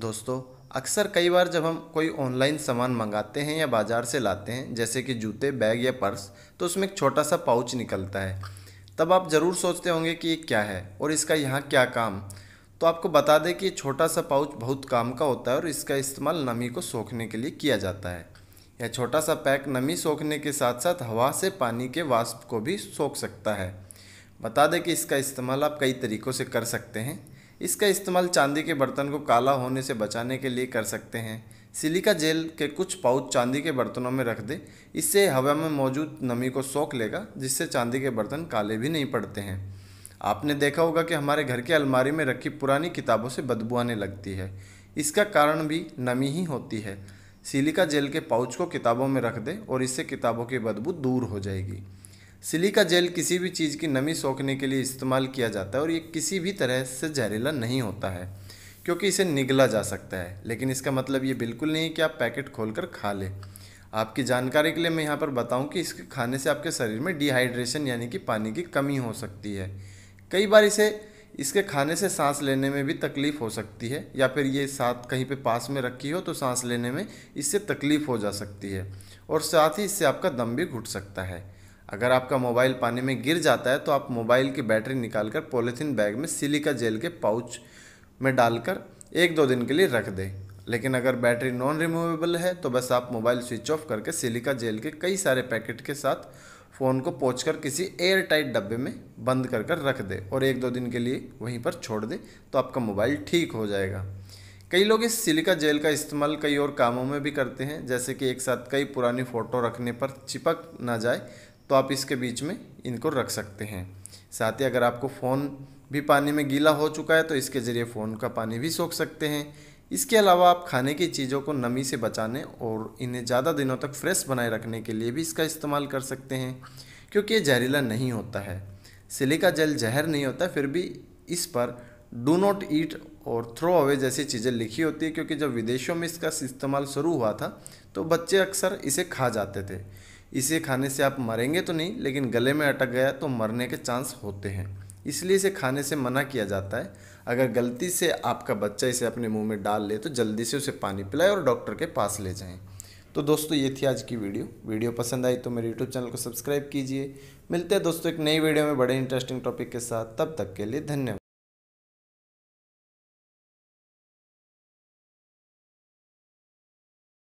दोस्तों अक्सर कई बार जब हम कोई ऑनलाइन सामान मंगाते हैं या बाज़ार से लाते हैं जैसे कि जूते बैग या पर्स तो उसमें एक छोटा सा पाउच निकलता है तब आप ज़रूर सोचते होंगे कि ये क्या है और इसका यहाँ क्या काम तो आपको बता दें कि ये छोटा सा पाउच बहुत काम का होता है और इसका इस्तेमाल नमी को सोखने के लिए किया जाता है यह छोटा सा पैक नमी सोखने के साथ साथ हवा से पानी के वाष्प को भी सोख सकता है बता दें कि इसका इस्तेमाल आप कई तरीक़ों से कर सकते हैं इसका इस्तेमाल चांदी के बर्तन को काला होने से बचाने के लिए कर सकते हैं सिलिका जेल के कुछ पाउच चांदी के बर्तनों में रख दें इससे हवा में मौजूद नमी को सोख लेगा जिससे चांदी के बर्तन काले भी नहीं पड़ते हैं आपने देखा होगा कि हमारे घर के अलमारी में रखी पुरानी किताबों से बदबू आने लगती है इसका कारण भी नमी ही होती है सिलिका जेल के पाउच को किताबों में रख दें और इससे किताबों की बदबू दूर हो जाएगी सिलिका जेल किसी भी चीज़ की नमी सोखने के लिए इस्तेमाल किया जाता है और ये किसी भी तरह से जहरीला नहीं होता है क्योंकि इसे निगला जा सकता है लेकिन इसका मतलब ये बिल्कुल नहीं कि आप पैकेट खोल खा लें आपकी जानकारी के लिए मैं यहाँ पर बताऊँ कि इसके खाने से आपके शरीर में डिहाइड्रेशन यानी कि पानी की कमी हो सकती है कई बार इसे इसके खाने से सांस लेने में भी तकलीफ़ हो सकती है या फिर ये साथ कहीं पे पास में रखी हो तो सांस लेने में इससे तकलीफ़ हो जा सकती है और साथ ही इससे आपका दम भी घुट सकता है अगर आपका मोबाइल पानी में गिर जाता है तो आप मोबाइल की बैटरी निकालकर पॉलीथीन बैग में सिलिका जेल के पाउच में डालकर एक दो दिन के लिए रख दें लेकिन अगर बैटरी नॉन रिमूवेबल है तो बस आप मोबाइल स्विच ऑफ करके सिलिका जेल के कई सारे पैकेट के साथ फ़ोन को पोच कर किसी एयर टाइट डब्बे में बंद कर कर रख दे और एक दो दिन के लिए वहीं पर छोड़ दे तो आपका मोबाइल ठीक हो जाएगा कई लोग इस सिलिका जेल का इस्तेमाल कई और कामों में भी करते हैं जैसे कि एक साथ कई पुरानी फ़ोटो रखने पर चिपक ना जाए तो आप इसके बीच में इनको रख सकते हैं साथ ही अगर आपको फ़ोन भी पानी में गीला हो चुका है तो इसके ज़रिए फ़ोन का पानी भी सोख सकते हैं इसके अलावा आप खाने की चीज़ों को नमी से बचाने और इन्हें ज़्यादा दिनों तक फ्रेश बनाए रखने के लिए भी इसका इस्तेमाल कर सकते हैं क्योंकि ये जहरीला नहीं होता है सिलिका जेल जहर नहीं होता फिर भी इस पर डू नॉट ईट और थ्रो अवे जैसी चीज़ें लिखी होती है क्योंकि जब विदेशों में इसका इस्तेमाल शुरू हुआ था तो बच्चे अक्सर इसे खा जाते थे इसे खाने से आप मरेंगे तो नहीं लेकिन गले में अटक गया तो मरने के चांस होते हैं इसलिए इसे खाने से मना किया जाता है अगर गलती से आपका बच्चा इसे अपने मुंह में डाल ले तो जल्दी से उसे पानी पिलाए और डॉक्टर के पास ले जाएं तो दोस्तों ये थी आज की वीडियो वीडियो पसंद आई तो मेरे यूट्यूब चैनल को सब्सक्राइब कीजिए मिलते हैं दोस्तों एक नई वीडियो में बड़े इंटरेस्टिंग टॉपिक के साथ तब तक के लिए धन्यवाद